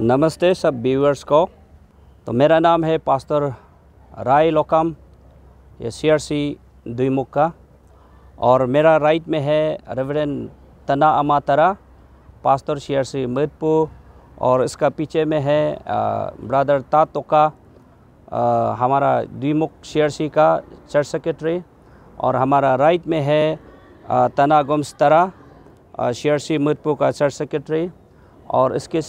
नमस्ते सब व्यूअर्स को तो मेरा नाम है पास्तर राय लोकम ये सी आर सी का और मेरा राइट में है रेवरेन तना अमातरा पास्तर सी आर सी मृतपू और इसका पीछे में है ब्रदर तातो का हमारा द्विमुख सी आर सी का चर्च सेक्रेटरी और हमारा राइट में है तना गोमस्तरा सी आर सी मृतपू का चर्च सेक्रेटरी और इसके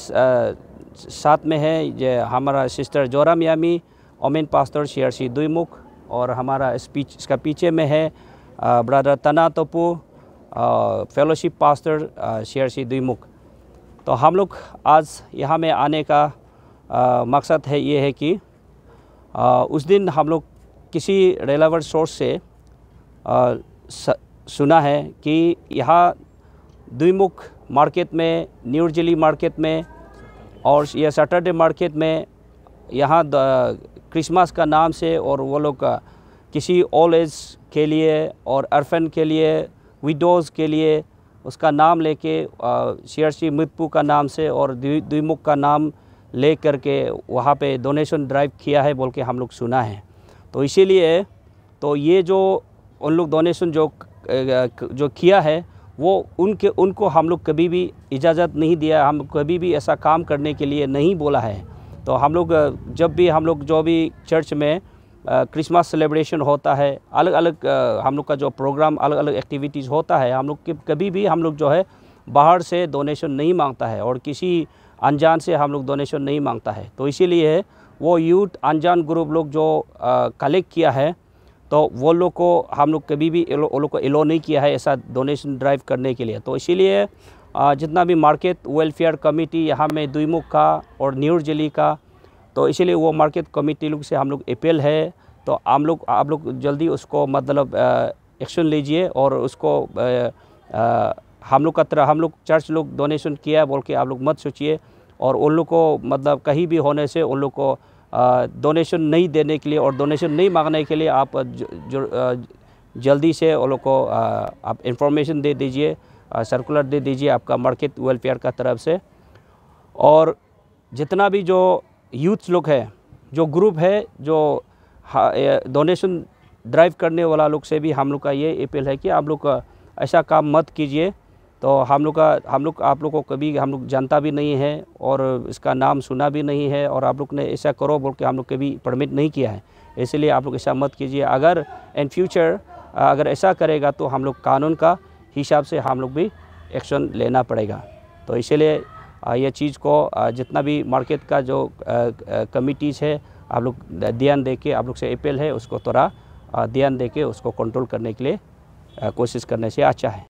साथ में है हमारा सिस्टर जोराम यामी ओमेन पास्टर शेयरसी दुईमुख और हमारा स्पीच इसका पीछे में है ब्रदर तना तोपू फेलोशिप पास्टर शेयरसी दुईमुख तो हम लोग आज यहाँ में आने का मकसद है ये है कि आ, उस दिन हम लोग किसी रेलावर सोर्स से आ, स, सुना है कि यहाँ द्विमुख मार्केट में न्यूजली मार्केट में और यह सैटरडे मार्केट में यहाँ क्रिसमस का नाम से और वो लोग का किसी ओल्ड एज के लिए और अर्फन के लिए विडोज़ के लिए उसका नाम लेके सी मृतपू का नाम से और द्विमुख का नाम ले कर के वहाँ पे डोनेशन ड्राइव किया है बोल के हम लोग सुना है तो इसीलिए तो ये जो उन लोग डोनेशन जो जो किया है वो उनके उनको हम लोग कभी भी इजाज़त नहीं दिया हम कभी भी ऐसा काम करने के लिए नहीं बोला है तो हम लोग जब भी हम लोग जो भी चर्च में क्रिसमस सेलिब्रेशन होता है अलग अलग हम लोग का जो प्रोग्राम अलग अलग एक्टिविटीज़ होता है हम लोग के कभी भी हम लोग जो है बाहर से डोनेशन नहीं मांगता है और किसी अनजान से हम लोग डोनेशन नहीं मांगता है तो इसीलिए वो यूथ अनजान ग्रुप लोग जो कलेक्ट किया है तो वो लोग को हम लोग कभी भी वो लोग को एलो नहीं किया है ऐसा डोनेशन ड्राइव करने के लिए तो इसीलिए जितना भी मार्केट वेलफेयर कमेटी यहाँ में दुईमुख का और जली का तो इसीलिए वो मार्केट कमेटी लोग से हम लोग अपील है तो हम लोग आप लोग जल्दी उसको मतलब एक्शन लीजिए और उसको हम लोग का तरह हम लोग चर्च लोग डोनेशन किया बोल के आप लोग मत सोचिए और उन लोग को मतलब कहीं भी होने से उन लोग को डोनेशन नहीं देने के लिए और डोनेशन नहीं मांगने के लिए आप जो जो जल्दी से उन लोग को आप इंफॉर्मेशन दे दीजिए सर्कुलर दे दीजिए आपका मार्केट वेलफेयर का तरफ से और जितना भी जो यूथ लोग हैं जो ग्रुप है जो डोनेशन ड्राइव करने वाला लोग से भी हम लोग का ये अपील है कि आप लोग ऐसा काम मत कीजिए तो हम लोग का हम लोग आप लोग को कभी हम लोग जानता भी नहीं है और इसका नाम सुना भी नहीं है और आप लोग ने ऐसा करो बोल के हम लोग कभी परमिट नहीं किया है इसलिए आप लोग ऐसा मत कीजिए अगर इन फ्यूचर अगर ऐसा करेगा तो हम लोग कानून का हिसाब से हम लोग भी एक्शन लेना पड़ेगा तो इसीलिए यह चीज़ को जितना भी मार्केट का जो कमिटीज़ है आप लोग ध्यान दे के आप लोग से अपील है उसको थोड़ा ध्यान दे के उसको कंट्रोल करने के लिए कोशिश करने से अच्छा है